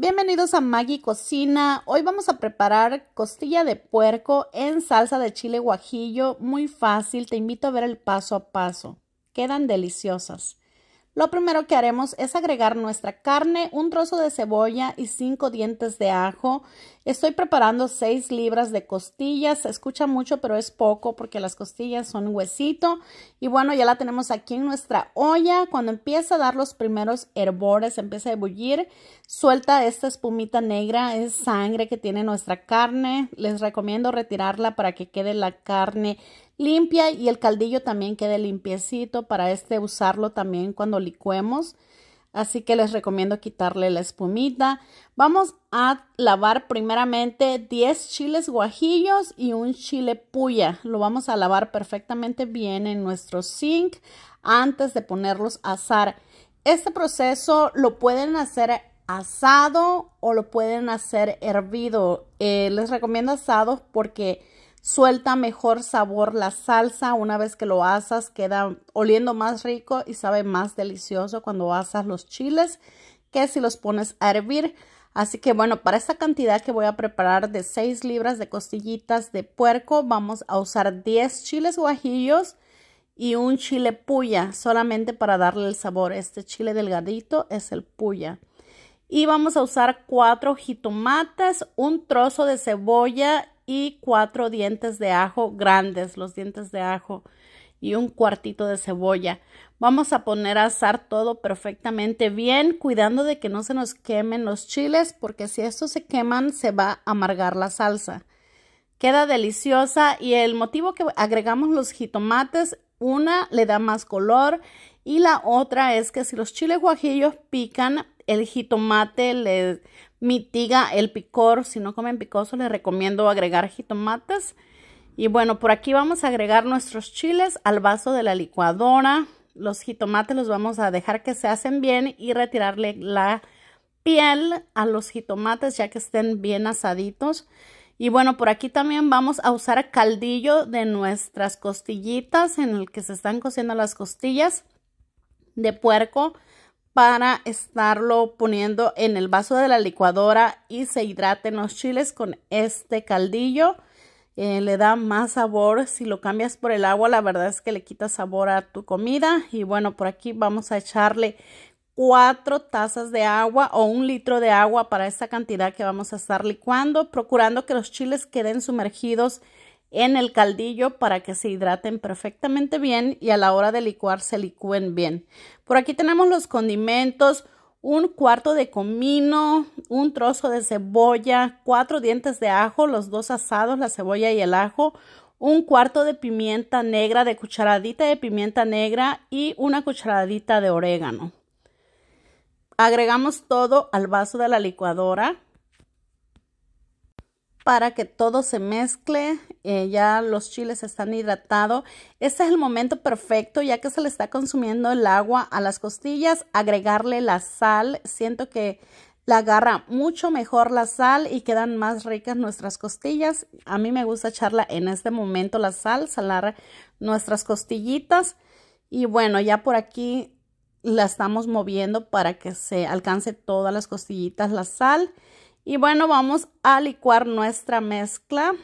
Bienvenidos a Maggie Cocina. Hoy vamos a preparar costilla de puerco en salsa de chile guajillo. Muy fácil, te invito a ver el paso a paso. Quedan deliciosas. Lo primero que haremos es agregar nuestra carne, un trozo de cebolla y cinco dientes de ajo. Estoy preparando 6 libras de costillas. Se escucha mucho, pero es poco porque las costillas son huesito. Y bueno, ya la tenemos aquí en nuestra olla. Cuando empieza a dar los primeros herbores, empieza a ebullir, suelta esta espumita negra, es sangre que tiene nuestra carne. Les recomiendo retirarla para que quede la carne limpia y el caldillo también quede limpiecito para este usarlo también cuando licuemos. Así que les recomiendo quitarle la espumita. Vamos a lavar primeramente 10 chiles guajillos y un chile puya. Lo vamos a lavar perfectamente bien en nuestro zinc antes de ponerlos a asar. Este proceso lo pueden hacer asado o lo pueden hacer hervido. Eh, les recomiendo asado porque suelta mejor sabor la salsa. Una vez que lo asas, queda oliendo más rico y sabe más delicioso cuando asas los chiles que si los pones a hervir. Así que bueno, para esta cantidad que voy a preparar de 6 libras de costillitas de puerco, vamos a usar 10 chiles guajillos y un chile puya, solamente para darle el sabor. Este chile delgadito es el puya. Y vamos a usar 4 jitomates, un trozo de cebolla y cuatro dientes de ajo grandes, los dientes de ajo y un cuartito de cebolla. Vamos a poner a asar todo perfectamente bien, cuidando de que no se nos quemen los chiles, porque si estos se queman se va a amargar la salsa. Queda deliciosa y el motivo que agregamos los jitomates una le da más color y la otra es que si los chiles guajillos pican, el jitomate le mitiga el picor. Si no comen picoso, les recomiendo agregar jitomates. Y bueno, por aquí vamos a agregar nuestros chiles al vaso de la licuadora. Los jitomates los vamos a dejar que se hacen bien y retirarle la piel a los jitomates ya que estén bien asaditos. Y bueno, por aquí también vamos a usar caldillo de nuestras costillitas en el que se están cociendo las costillas de puerco para estarlo poniendo en el vaso de la licuadora y se hidraten los chiles con este caldillo. Eh, le da más sabor. Si lo cambias por el agua, la verdad es que le quita sabor a tu comida. Y bueno, por aquí vamos a echarle 4 tazas de agua o un litro de agua para esta cantidad que vamos a estar licuando, procurando que los chiles queden sumergidos en el caldillo para que se hidraten perfectamente bien y a la hora de licuar se licúen bien. Por aquí tenemos los condimentos, un cuarto de comino, un trozo de cebolla, cuatro dientes de ajo, los dos asados, la cebolla y el ajo, un cuarto de pimienta negra, de cucharadita de pimienta negra y una cucharadita de orégano. Agregamos todo al vaso de la licuadora para que todo se mezcle, eh, ya los chiles están hidratados. Este es el momento perfecto ya que se le está consumiendo el agua a las costillas, agregarle la sal, siento que la agarra mucho mejor la sal y quedan más ricas nuestras costillas. A mí me gusta echarla en este momento la sal, salar nuestras costillitas. Y bueno, ya por aquí la estamos moviendo para que se alcance todas las costillitas la sal. Y bueno, vamos a licuar nuestra mezcla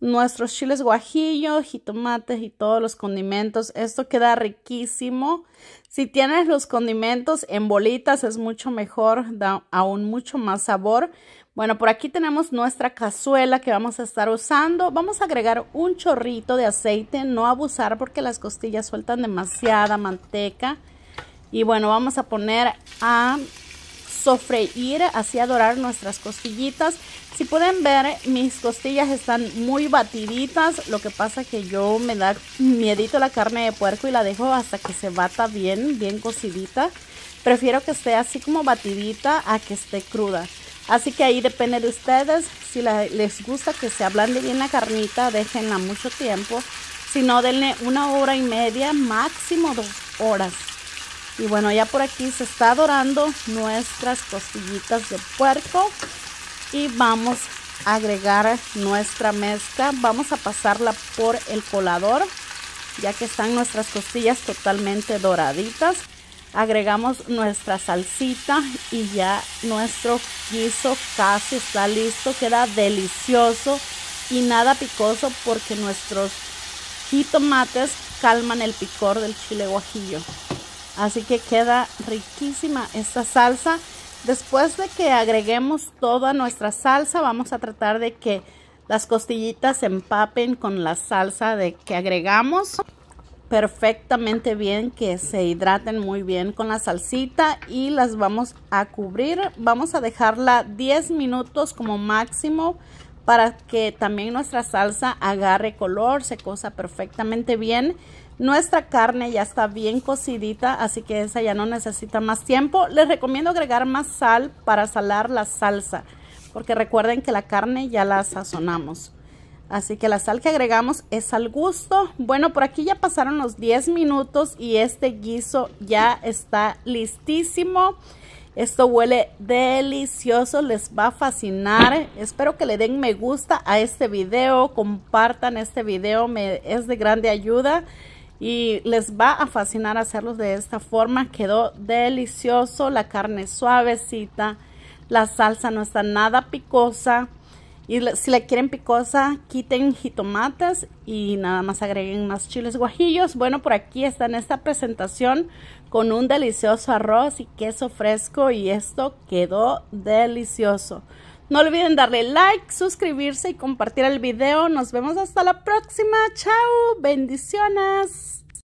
nuestros chiles guajillo, jitomates y todos los condimentos. Esto queda riquísimo. Si tienes los condimentos en bolitas es mucho mejor, da aún mucho más sabor. Bueno, por aquí tenemos nuestra cazuela que vamos a estar usando. Vamos a agregar un chorrito de aceite, no abusar porque las costillas sueltan demasiada manteca. Y bueno, vamos a poner a sofreír, así a dorar nuestras costillitas. Si pueden ver, mis costillas están muy batiditas, lo que pasa que yo me da miedito la carne de puerco y la dejo hasta que se bata bien, bien cocidita. Prefiero que esté así como batidita a que esté cruda. Así que ahí depende de ustedes. Si les gusta que se ablande bien la carnita, déjenla mucho tiempo. Si no, denle una hora y media, máximo dos horas. Y bueno, ya por aquí se está dorando nuestras costillitas de puerco. Y vamos a agregar nuestra mezcla. Vamos a pasarla por el colador, ya que están nuestras costillas totalmente doraditas. Agregamos nuestra salsita y ya nuestro guiso casi está listo. Queda delicioso y nada picoso porque nuestros jitomates calman el picor del chile guajillo. Así que queda riquísima esta salsa. Después de que agreguemos toda nuestra salsa, vamos a tratar de que las costillitas se empapen con la salsa de que agregamos perfectamente bien, que se hidraten muy bien con la salsita y las vamos a cubrir. Vamos a dejarla 10 minutos como máximo para que también nuestra salsa agarre color, se cosa perfectamente bien. Nuestra carne ya está bien cocidita, así que esa ya no necesita más tiempo. Les recomiendo agregar más sal para salar la salsa, porque recuerden que la carne ya la sazonamos. Así que la sal que agregamos es al gusto. Bueno, por aquí ya pasaron los 10 minutos y este guiso ya está listísimo. Esto huele delicioso, les va a fascinar. Espero que le den me gusta a este video, compartan este video, me, es de grande ayuda y les va a fascinar hacerlos de esta forma. Quedó delicioso, la carne suavecita, la salsa no está nada picosa y si la quieren picosa, quiten jitomatas y nada más agreguen más chiles guajillos. Bueno, por aquí está en esta presentación con un delicioso arroz y queso fresco y esto quedó delicioso. No olviden darle like, suscribirse y compartir el video. Nos vemos hasta la próxima. Chao, bendiciones.